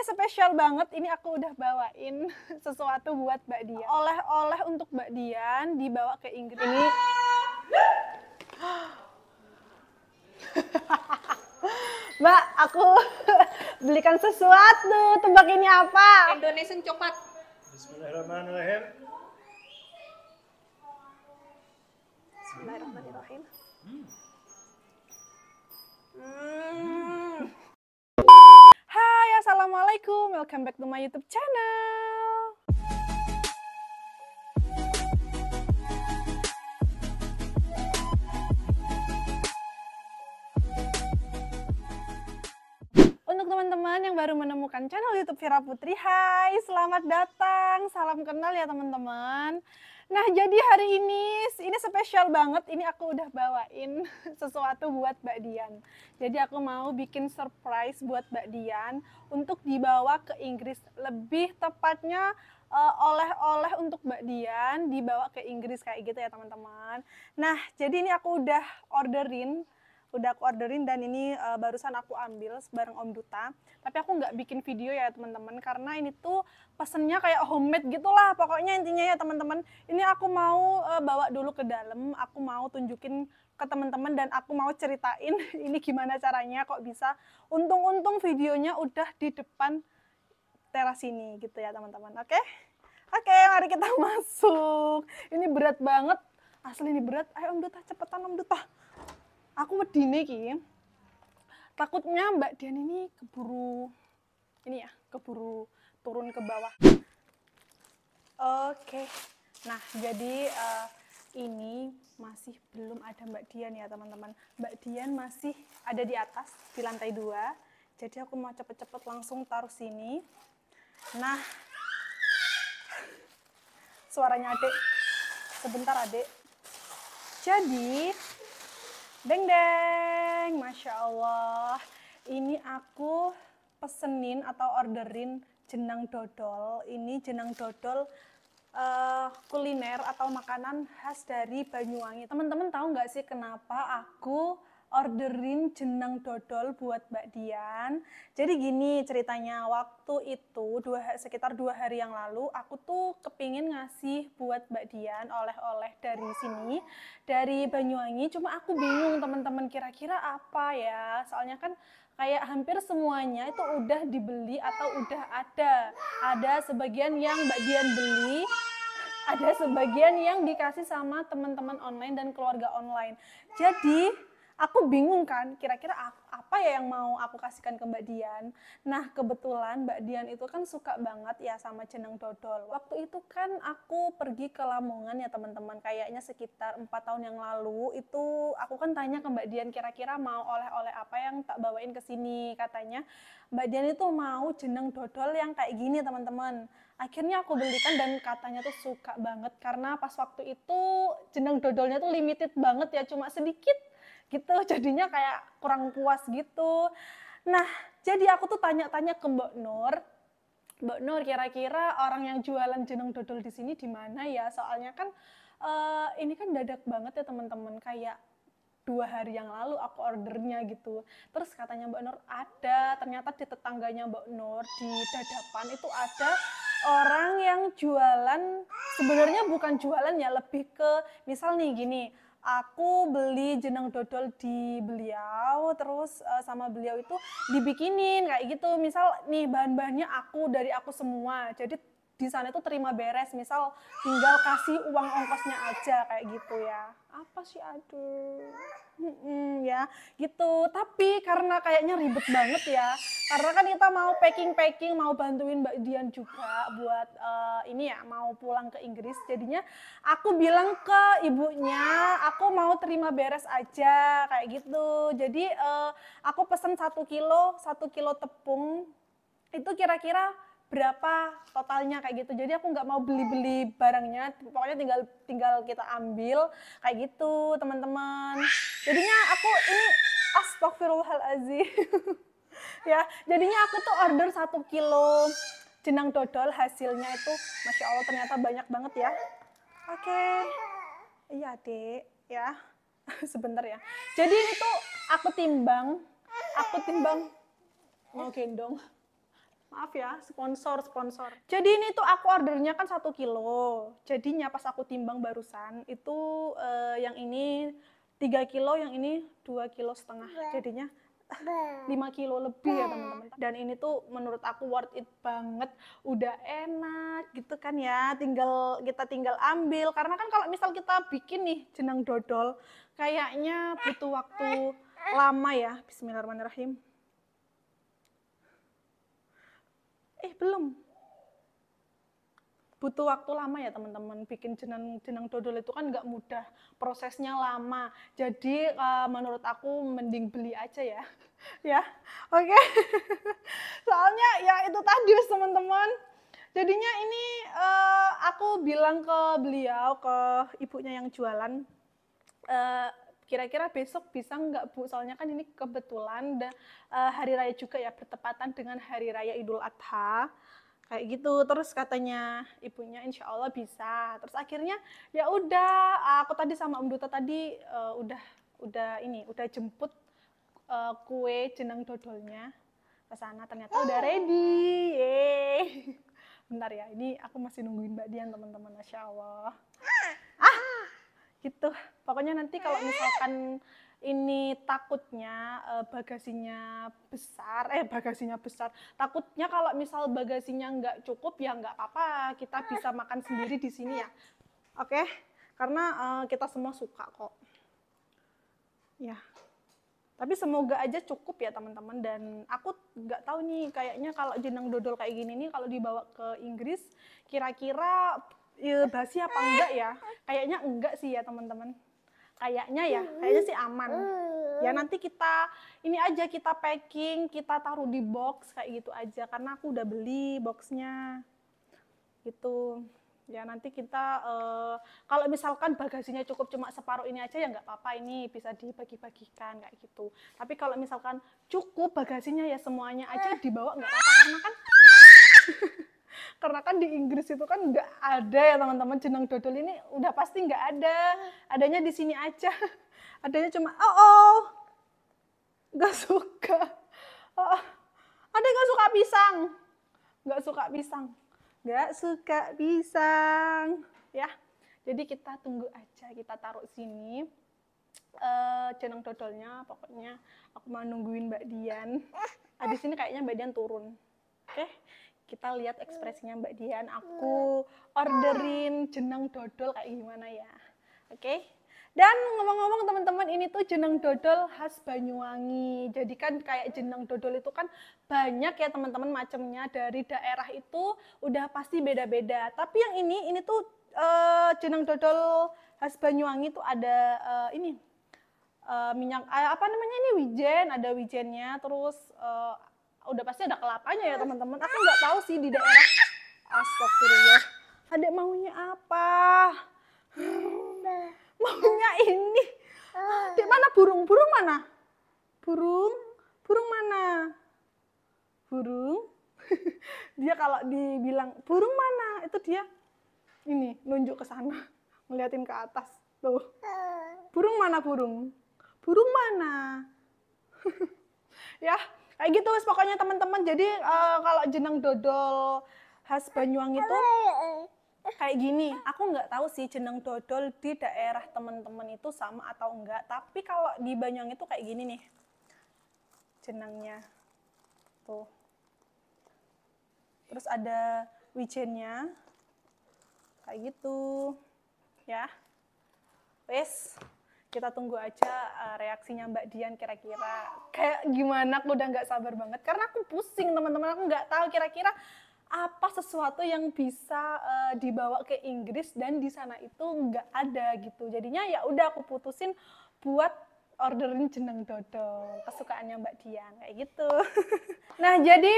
ini spesial banget. Ini aku udah bawain sesuatu buat Mbak Dian. Oleh-oleh untuk Mbak Dian dibawa ke Inggris. Ini Mbak, aku belikan sesuatu. Tebak ini apa? Indonesian coklat. Bismillahirrahmanirrahim. Bismillahirrahmanirrahim. Hmm. Hmm. Hai, Assalamualaikum. Welcome back to my YouTube channel. Untuk teman-teman yang baru menemukan channel YouTube Vira Putri, hai, selamat datang. Salam kenal ya teman-teman. Nah, jadi hari ini ini spesial banget. Ini aku udah bawain sesuatu buat Mbak Dian. Jadi aku mau bikin surprise buat Mbak Dian untuk dibawa ke Inggris. Lebih tepatnya eh, oleh-oleh uh, untuk Mbak Dian dibawa ke Inggris kayak gitu ya, teman-teman. Nah, jadi ini aku udah orderin udah aku orderin dan ini uh, barusan aku ambil bareng Om Duta. Tapi aku nggak bikin video ya teman-teman karena ini tuh pesennya kayak homemade gitulah. Pokoknya intinya ya teman-teman, ini aku mau uh, bawa dulu ke dalam, aku mau tunjukin ke teman-teman dan aku mau ceritain ini gimana caranya kok bisa. Untung-untung videonya udah di depan teras ini gitu ya teman-teman. Oke? Oke, mari kita masuk. Ini berat banget. Asli ini berat. Ayo Om Duta, cepetan Om Duta aku medine ki takutnya Mbak Dian ini keburu ini ya keburu turun ke bawah oke nah jadi uh, ini masih belum ada Mbak Dian ya teman-teman Mbak Dian masih ada di atas di lantai dua jadi aku mau cepet-cepet langsung taruh sini nah suaranya adik sebentar adik jadi Deng deng, Masya Allah. Ini aku pesenin atau orderin jenang dodol. Ini jenang dodol uh, kuliner atau makanan khas dari Banyuwangi. Teman-teman tahu nggak sih kenapa aku orderin jenang dodol buat Mbak Dian. Jadi gini ceritanya, waktu itu dua, sekitar dua hari yang lalu aku tuh kepingin ngasih buat Mbak Dian oleh-oleh dari sini, dari Banyuwangi. Cuma aku bingung teman-teman kira-kira apa ya, soalnya kan kayak hampir semuanya itu udah dibeli atau udah ada. Ada sebagian yang Mbak Dian beli, ada sebagian yang dikasih sama teman-teman online dan keluarga online. Jadi aku bingung kan kira-kira apa ya yang mau aku kasihkan ke Mbak Dian nah kebetulan Mbak Dian itu kan suka banget ya sama jeneng dodol waktu itu kan aku pergi ke Lamongan ya teman-teman kayaknya sekitar empat tahun yang lalu itu aku kan tanya ke Mbak Dian kira-kira mau oleh-oleh apa yang tak bawain ke sini katanya Mbak Dian itu mau jeneng dodol yang kayak gini teman-teman akhirnya aku belikan dan katanya tuh suka banget karena pas waktu itu jeneng dodolnya tuh limited banget ya cuma sedikit gitu jadinya kayak kurang puas gitu nah jadi aku tuh tanya-tanya ke Mbak Nur Mbak Nur kira-kira orang yang jualan jeneng dodol di sini di mana ya soalnya kan uh, ini kan dadak banget ya teman-teman kayak dua hari yang lalu aku ordernya gitu terus katanya Mbak Nur ada ternyata di tetangganya Mbak Nur di dadapan itu ada orang yang jualan sebenarnya bukan jualan ya lebih ke misal nih gini aku beli jeneng dodol di beliau terus uh, sama beliau itu dibikinin kayak gitu misal nih bahan-bahannya aku dari aku semua jadi di sana itu terima beres misal tinggal kasih uang ongkosnya aja kayak gitu ya apa sih aduh hmm, hmm, ya gitu tapi karena kayaknya ribet banget ya karena kan kita mau packing packing mau bantuin mbak Dian juga buat uh, ini ya mau pulang ke Inggris jadinya aku bilang ke ibunya aku mau terima beres aja kayak gitu jadi uh, aku pesen satu kilo satu kilo tepung itu kira-kira berapa totalnya kayak gitu jadi aku nggak mau beli-beli barangnya pokoknya tinggal tinggal kita ambil kayak gitu teman-teman jadinya aku ini astagfirullahalazim ya jadinya aku tuh order satu kilo jenang dodol hasilnya itu masya allah ternyata banyak banget ya oke okay. iya dek ya sebentar ya jadi itu aku timbang aku timbang mau gendong maaf ya sponsor sponsor jadi ini tuh aku ordernya kan satu kilo jadinya pas aku timbang barusan itu uh, yang ini tiga kilo yang ini dua kilo setengah iya. jadinya eh, iya. lima kilo lebih ya iya. teman-teman dan ini tuh menurut aku worth it banget udah enak gitu kan ya tinggal kita tinggal ambil karena kan kalau misal kita bikin nih jenang dodol kayaknya butuh waktu lama ya Bismillahirrahmanirrahim Eh belum. Butuh waktu lama ya teman-teman. Bikin jenang jenang dodol itu kan nggak mudah. Prosesnya lama. Jadi eh, menurut aku mending beli aja ya. ya, oke. Okay? Soalnya ya itu tadi teman-teman. Jadinya ini uh, aku bilang ke beliau ke ibunya yang jualan. Uh, kira-kira besok bisa nggak Bu? Soalnya kan ini kebetulan da, uh, hari raya juga ya bertepatan dengan hari raya Idul Adha. Kayak gitu, terus katanya ibunya insya Allah bisa. Terus akhirnya ya udah, aku tadi sama Om Duta tadi uh, udah udah ini, udah jemput uh, kue jenang dodolnya ke sana ternyata udah oh. ready. Yeay. Bentar ya, ini aku masih nungguin Mbak Dian teman-teman, Masya Allah. Ah gitu pokoknya nanti kalau misalkan ini takutnya eh, bagasinya besar eh bagasinya besar takutnya kalau misal bagasinya nggak cukup ya nggak apa-apa kita bisa makan sendiri di sini ya oke karena eh, kita semua suka kok ya tapi semoga aja cukup ya teman-teman dan aku nggak tahu nih kayaknya kalau jenang dodol kayak gini nih kalau dibawa ke Inggris kira-kira ya, basi apa enggak ya? Kayaknya enggak sih ya teman-teman. Kayaknya ya, kayaknya sih aman. Ya nanti kita ini aja kita packing, kita taruh di box kayak gitu aja karena aku udah beli boxnya. Gitu. Ya nanti kita uh, kalau misalkan bagasinya cukup cuma separuh ini aja ya nggak apa-apa ini bisa dibagi-bagikan kayak gitu. Tapi kalau misalkan cukup bagasinya ya semuanya aja dibawa nggak apa-apa karena kan karena kan di Inggris itu kan nggak ada ya teman-teman jeneng dodol ini udah pasti nggak ada adanya di sini aja adanya cuma oh oh nggak suka oh, oh, ada nggak suka pisang nggak suka pisang nggak suka pisang ya jadi kita tunggu aja kita taruh sini uh, jeneng dodolnya pokoknya aku mau nungguin Mbak Dian. ada sini kayaknya Mbak Dian turun. Oke kita lihat ekspresinya Mbak Dian, aku orderin jenang dodol kayak gimana ya. Oke. Okay? Dan ngomong-ngomong teman-teman ini tuh jenang dodol khas Banyuwangi. Jadi kan kayak jenang dodol itu kan banyak ya teman-teman macamnya dari daerah itu udah pasti beda-beda. Tapi yang ini ini tuh uh, jenang dodol khas Banyuwangi tuh ada uh, ini uh, minyak uh, apa namanya ini wijen, ada wijennya terus uh, udah pasti ada kelapanya ya teman-teman. Aku nggak tahu sih di daerah Astagfirullah. Ada maunya apa? Maunya ini. Di mana burung? Burung mana? Burung? Burung mana? Burung? dia kalau dibilang burung mana? Itu dia ini nunjuk ke sana, ngeliatin ke atas. Tuh. Burung mana burung? Burung mana? ya, kayak gitu wis pokoknya teman-teman jadi uh, kalau jeneng dodol khas Banyuwangi itu kayak gini aku nggak tahu sih jeneng dodol di daerah teman-teman itu sama atau enggak tapi kalau di Banyuwangi itu kayak gini nih jenengnya tuh terus ada wijennya kayak gitu ya wes kita tunggu aja uh, reaksinya Mbak Dian kira-kira kayak gimana aku udah nggak sabar banget karena aku pusing teman-teman aku nggak tahu kira-kira apa sesuatu yang bisa uh, dibawa ke Inggris dan di sana itu nggak ada gitu jadinya ya udah aku putusin buat orderin jeneng dodol kesukaannya Mbak Dian kayak gitu nah jadi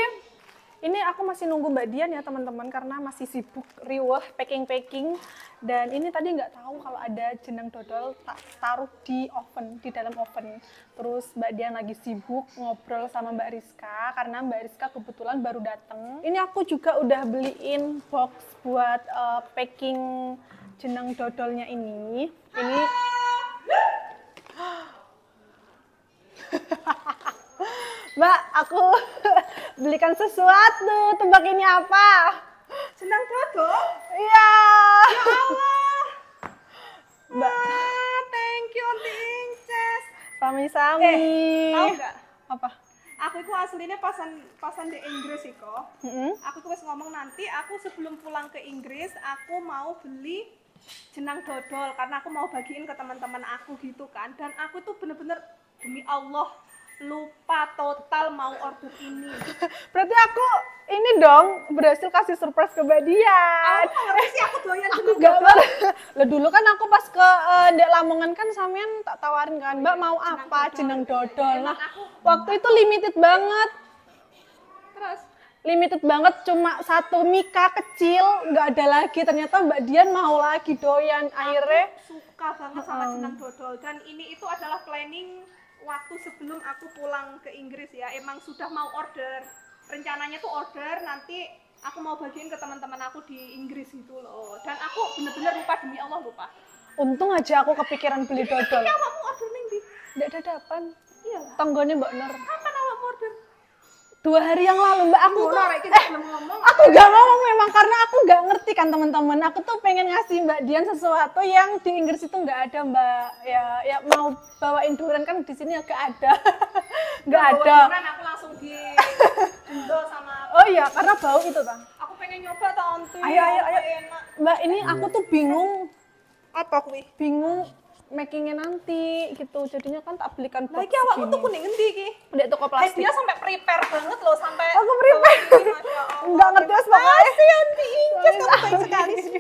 ini aku masih nunggu Mbak Dian ya teman-teman karena masih sibuk riweh packing-packing dan ini tadi nggak tahu kalau ada jenang dodol tak taruh di oven di dalam oven. Terus Mbak Dian lagi sibuk ngobrol sama Mbak Rizka karena Mbak Rizka kebetulan baru datang. Ini aku juga udah beliin box buat uh, packing jenang dodolnya ini. Ini Mbak, aku belikan sesuatu. Tebak ini apa? Senang foto? Iya. Ya Allah. Mbak. Ah, thank you Auntie Inces. Sami-sami. Eh, tahu gak? Apa? Aku itu aslinya pasan pasan di Inggris Iko. Mm -hmm. Aku terus ngomong nanti aku sebelum pulang ke Inggris aku mau beli jenang dodol karena aku mau bagiin ke teman-teman aku gitu kan dan aku tuh bener-bener demi Allah lupa total mau order ini. Berarti aku ini dong berhasil kasih surprise ke Badian. Oh, aku ngerti sih aku doyan aku gak Loh dulu kan aku pas ke uh, Dek Lamongan kan Samian tak tawarin kan oh, Mbak iya. mau apa jeneng dodol. Nah, waktu itu limited banget. Terus limited banget cuma satu mika kecil nggak ada lagi ternyata mbak Dian mau lagi doyan akhirnya suka banget sama jenang dodol dan ini itu adalah planning waktu sebelum aku pulang ke Inggris ya emang sudah mau order rencananya tuh order nanti aku mau bagiin ke teman-teman aku di Inggris gitu loh dan aku bener-bener lupa demi Allah lupa untung aja aku kepikiran beli dodol iya kamu order nih di ada depan iya tonggone mbak Nur kapan dua hari yang lalu mbak aku tuh eh, kita ngomong. aku gak ngomong memang karena aku gak ngerti kan teman-teman aku tuh pengen ngasih mbak Dian sesuatu yang di Inggris itu nggak ada mbak ya ya mau bawain durian kan di sini agak ada nggak ada durian aku langsung di sama oh iya karena bau itu bang aku pengen nyoba tahun tuh ayo ayo ayo mbak ini aku tuh bingung apa kui bingung makingnya nanti gitu jadinya kan tak belikan box lagi awakmu tuh kuning ngendi ki udah toko eh, plastik dia sampai prepare banget loh sampai aku prepare nggak ngerti as pokoknya nanti diinjek kamu baik sekali sih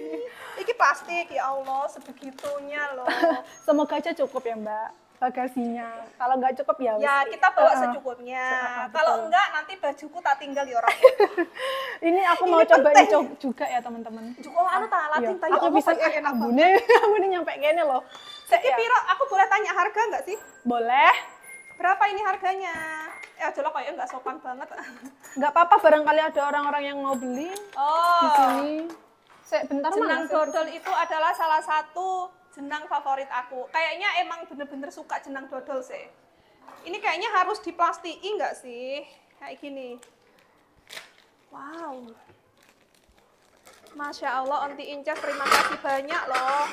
iki plastik ya Allah sebegitunya loh semoga aja cukup ya mbak bagasinya. Kalau nggak cukup ya. Ya kita bawa secukupnya. Kalau enggak nanti bajuku tak tinggal di orang. ini aku mau coba coba juga ya teman-teman. cukup anu tak iya, latih tak. Ya aku bisa kayak ambune, ambune nyampe kene loh. Saya ya. piro, aku boleh tanya harga nggak sih? Boleh. Berapa ini harganya? Ya eh, jolo kayaknya nggak sopan banget. Nggak apa-apa, barangkali ada orang-orang yang mau beli oh. di sini. Saya bentar Jenang dodol itu adalah salah satu jenang favorit aku. Kayaknya emang bener-bener suka jenang dodol sih. Ini kayaknya harus diplastiin nggak sih? Kayak gini. Wow. Masya Allah, Onti Inca, terima kasih banyak loh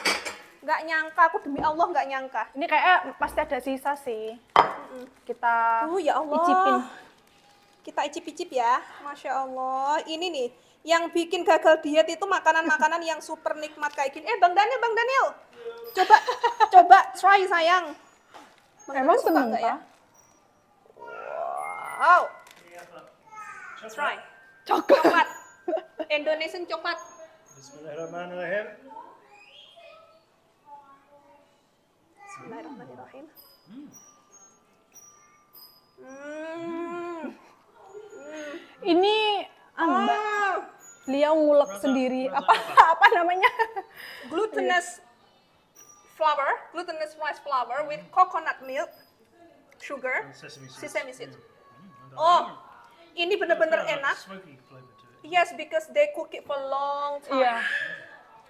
nggak nyangka aku demi Allah nggak nyangka ini kayak pasti ada sisa sih kita uh, ya Allah. icipin kita icip-icip ya masya Allah ini nih yang bikin gagal diet itu makanan-makanan yang super nikmat kayak gini eh bang Daniel bang Daniel coba coba try sayang bang emang seneng ya wow try coklat Indonesian coklat Bismillahirrahmanirrahim Bismillahirrahmanirrahim. Hmm. hmm. Ini ah. ambak. Beliau ngulek sendiri. apa, apa namanya? Glutinous flour, glutinous rice flour with coconut milk, sugar, sesame seeds. Mm. Oh, ini benar-benar enak. Yes, because they cook it for long time. Yeah.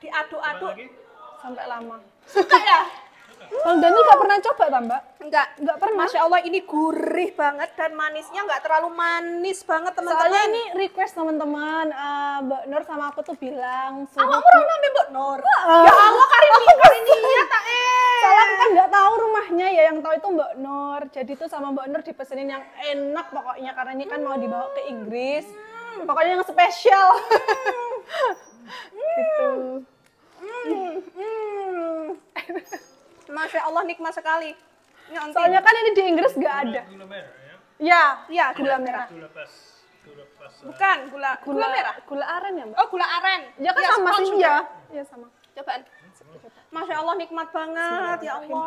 Diaduk-aduk sampai lama. Suka ya? Kalau Dani gak pernah coba, tambah? Mbak? Enggak, enggak pernah. Masya Allah ini gurih banget dan manisnya nggak terlalu manis banget teman-teman. Soalnya ini request teman-teman, uh, Mbak Nur sama aku tuh bilang. Aku mau nama Mbak Nur? Uh, ya Allah, Karini, Karini ya tak eh. Soalnya aku kan nggak tahu rumahnya ya, yang tahu itu Mbak Nur. Jadi tuh sama Mbak Nur dipesenin yang enak pokoknya karena ini kan hmm. mau dibawa ke Inggris. Hmm. Pokoknya yang spesial. Hmm. gitu. Hmm. Hmm. hmm. Masya Allah nikmat sekali. Nyontin. Ya Soalnya kan ini di Inggris gak ada. Gula, gula merah ya? Ya, ya gula merah. Gula pas, gula pas, eh. Bukan gula, gula gula merah. Gula aren ya, Mbak? Oh, gula aren. Ya kan ya, sama sih ya. Iya sama. Cobaan. Masya Allah nikmat banget ya Allah.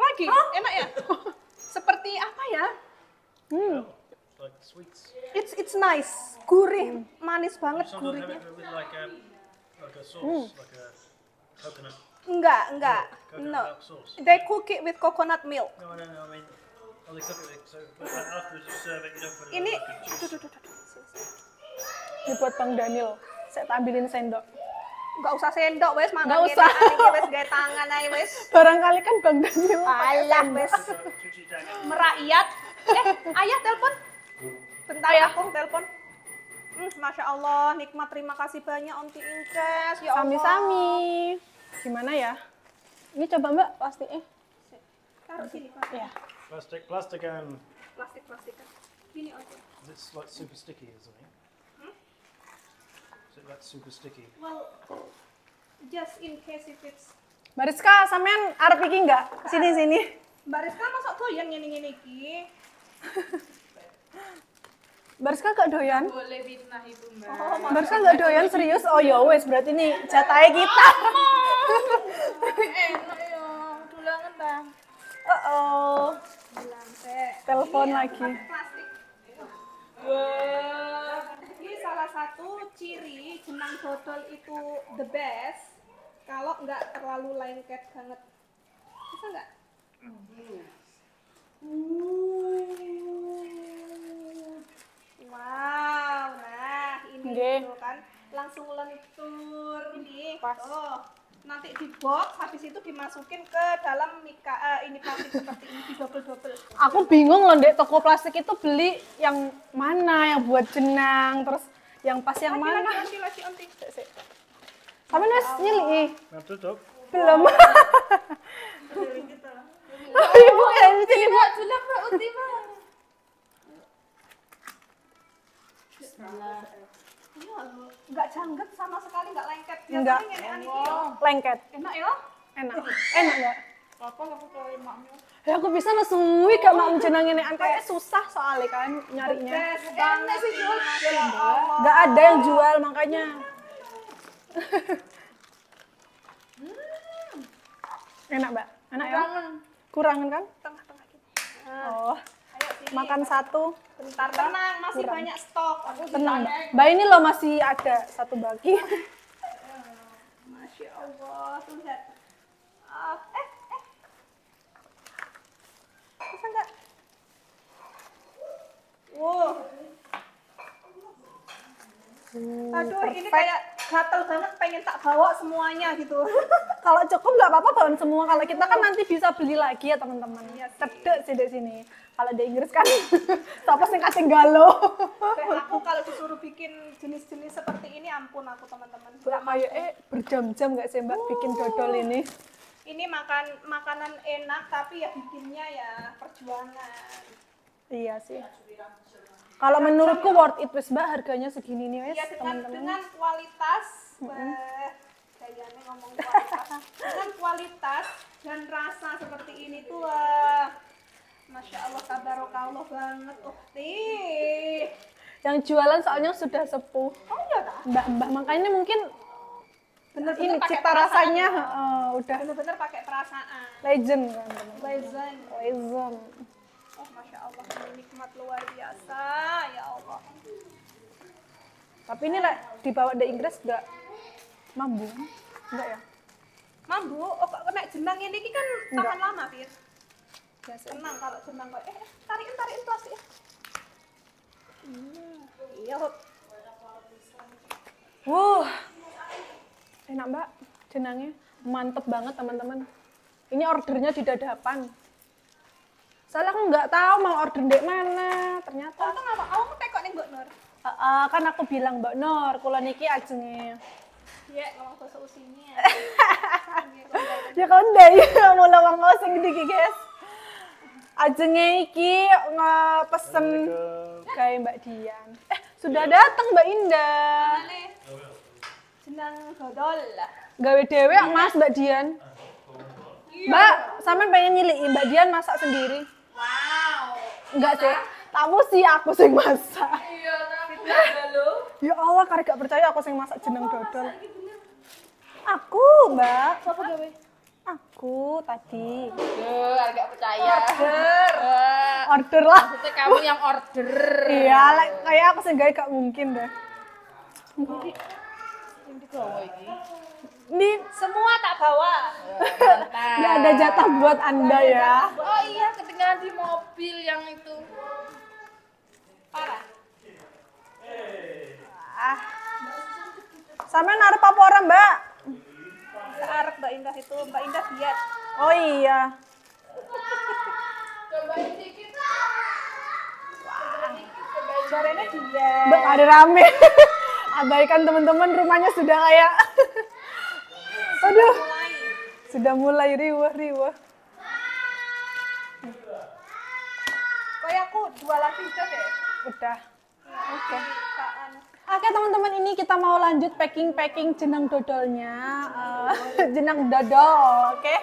Lagi, oh. enak ya? Seperti apa ya? Hmm. It's it's nice, gurih, hmm. manis banget gurihnya. Like a, like a sauce, hmm. like a coconut. Enggak, enggak. No. They cook it with coconut milk. Ini, tuh, Dibuat Bang Daniel. Saya tampilin sendok. Enggak usah sendok, wes Mana Enggak usah. Wes gaya tangan aja, wes. Barangkali kan Bang Daniel. Alam, wes. Merakyat. Eh, ayah telepon. Bentar ya, aku telepon. Hmm, Masya Allah, nikmat terima kasih banyak Om Inces. Ya Allah. Sami-sami gimana ya ini coba mbak plastiknya taruh sini pak ya plastik plastik kan. plastik plastik ini oke it's like super sticky isn't it hmm? it that's super sticky well just in case if it's Bariska, samen arep iki enggak? Sini-sini. Bariska masuk tuh yang ini ini ki Bariska gak doyan? Boleh fitnah ibu mbak. Oh, Bariska gak doyan serius? Oh ya wes berarti nih catai kita. Enak eh, ya, dulangan bang. Oh oh. Telepon lagi. Wah. Ini salah satu ciri jenang dodol itu the best kalau nggak terlalu lengket banget. Bisa nggak? Wow, nah ini gitu kan langsung lentur nih. Pas. Tuh nanti di box habis itu dimasukin ke dalam mika uh, ini plastik seperti ini di double double aku bingung loh dek toko plastik itu beli yang mana yang buat jenang terus yang pas yang lagi, mana lagi lagi nanti tapi nes nyili belum ibu kayak di sini bu Bismillah nggak janggut sama sekali nggak lengket enggak oh. lengket enak ya enak enak ya apa aku cari maknya ya aku bisa nesuwi gak mau jenangin ini susah soalnya kan nyarinya enak sih jual nggak ada yang jual makanya hmm. enak mbak enak ya kurangan kan tengah-tengah gitu. oh makan satu. Bentar, tenang, masih kurang. banyak stok. Aku tenang. Mbak, ini loh masih ada satu bagi. Masya Allah, tuh ah, eh, eh. Wow. Hmm, Aduh, perfect. ini kayak gatel banget pengen tak bawa semuanya gitu. kalau cukup nggak apa-apa bawa semua. Kalau kita kan iya. nanti bisa beli lagi ya teman-teman. Ya, sedek sih di sini kalau di Inggris kan apa sih kasih galo aku kalau disuruh bikin jenis-jenis seperti ini ampun aku teman-teman mbak Mayu eh berjam-jam nggak sih mbak bikin oh. dodol ini ini makan makanan enak tapi ya bikinnya ya perjuangan iya sih kalau menurutku ya. worth it wes mbak harganya segini nih wes ya, dengan, teman-teman dengan kualitas mm ngomong kualitas dengan kualitas dan rasa seperti ini tuh Masya Allah Allah banget Ukti. Oh, Yang jualan soalnya sudah sepuh. Oh iya Mbak, mbak makanya mungkin bener, -bener ini cita rasanya uh, udah bener-bener pakai perasaan. Legend kan. Legend. Legend. Oh masya Allah nikmat luar biasa ya Allah. Tapi ini lah dibawa dari Inggris enggak mambu, enggak ya? Mambu, oh kok kena jenang ini kan tahan enggak. lama, Fir biasa senang kalau senang kok eh, eh tarikin tarikin plastik ya. iya kok iya, Wuh, enak mbak, jenangnya mantep banget teman-teman. Ini ordernya di dadapan. Soalnya aku nggak tahu mau order dek mana, ternyata. kamu ngapa kamu ngetek kok nih Mbak Nur. Uh, uh, kan aku bilang Mbak Nur, kalau niki ajengnya. ya ngomong bahasa usinya. Ya kondai, mau lawang ngoseng gitu guys ajengnya iki ngepesen kayak Mbak Dian. Eh, sudah datang Mbak Indah. Jenang godol. Gawe dhewe iya. Mas Mbak Dian. Iya. Mbak, sampean pengen nyiliki Mbak Dian masak sendiri? Wow. Enggak sih. Tamu sih aku sing masak. Iya, Ya Allah, karek gak percaya aku sing masak jeneng dodol. Aku, Mbak. Siapa gawe? Aku tadi. Duh, agak percaya. Order. Uh, order lah. Maksudnya kamu yang order. iya, like, kayak aku seenggaknya gak mungkin deh. ini. semua tak bawa. Gak ada jatah buat Anda ya. Oh iya, ketinggalan di mobil yang itu. Parah. Ah. Sampai naruh apa orang, Mbak? arak Mbak Indah itu Mbak Indah lihat, oh iya cobain juga Mbak ada rame abaikan teman-teman rumahnya sudah kayak aduh sudah mulai riwah riwah kayak aku dua lagi udah deh ya? udah oke okay. Oke teman-teman ini kita mau lanjut packing-packing jenang dodolnya. Uh, jenang dodo, oke? Okay?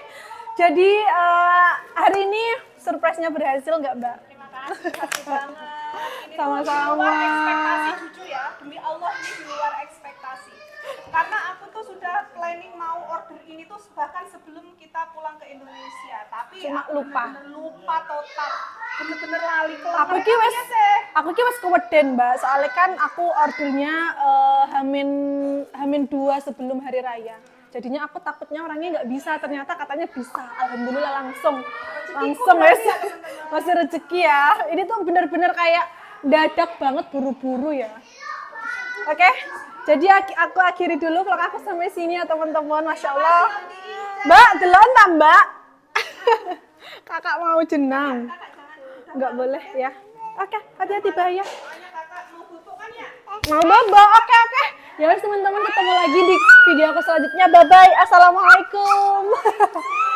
Jadi uh, hari ini surprise-nya berhasil nggak Mbak? Terima kasih, kasih banget. Sama-sama. Luar ekspektasi jujur ya, demi Allah ini di luar ekspektasi. Karena aku tuh sudah planning mau order ini tuh bahkan sebelum kita pulang ke Indonesia, tapi Cuma aku lupa. Bener -bener lupa total. Bener-bener lali Aku ki wes ya, aku ki wes keweden, Mbak. Soalnya kan aku ordernya uh, hamin hamin dua sebelum hari raya jadinya aku takutnya orangnya nggak bisa ternyata katanya bisa alhamdulillah langsung rezeki langsung ya, ya, masih rezeki ya ini tuh bener-bener kayak dadak banget buru-buru ya oke okay? jadi aku akhiri dulu kalau aku sampai sini ya teman-teman masya allah mbak telon mbak kakak mau jenang nggak boleh ya. ya oke okay, hati-hati bahaya kan ya? mau bobo oke okay, oke okay. ya teman-teman ketemu lagi di video aku selanjutnya. Bye-bye. Assalamualaikum.